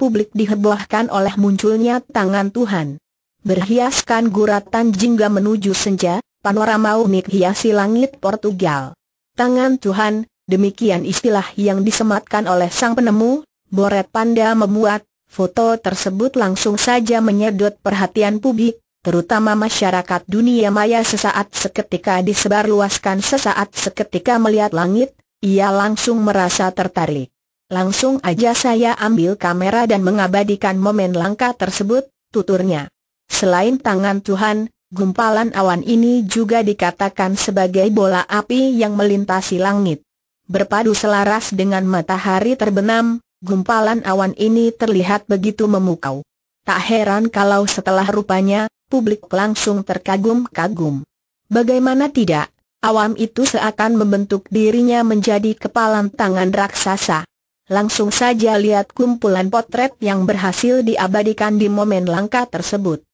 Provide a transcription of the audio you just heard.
publik dihebohkan oleh munculnya tangan Tuhan. Berhiaskan guratan jingga menuju senja, panorama unik hiasi langit Portugal. Tangan Tuhan, demikian istilah yang disematkan oleh sang penemu, Boret Panda membuat, foto tersebut langsung saja menyedot perhatian publik, terutama masyarakat dunia maya sesaat seketika disebarluaskan sesaat seketika melihat langit, ia langsung merasa tertarik. Langsung aja saya ambil kamera dan mengabadikan momen langka tersebut, tuturnya. Selain tangan Tuhan, gumpalan awan ini juga dikatakan sebagai bola api yang melintasi langit. Berpadu selaras dengan matahari terbenam, gumpalan awan ini terlihat begitu memukau. Tak heran kalau setelah rupanya, publik langsung terkagum-kagum. Bagaimana tidak, awam itu seakan membentuk dirinya menjadi kepalan tangan raksasa. Langsung saja lihat kumpulan potret yang berhasil diabadikan di momen langka tersebut.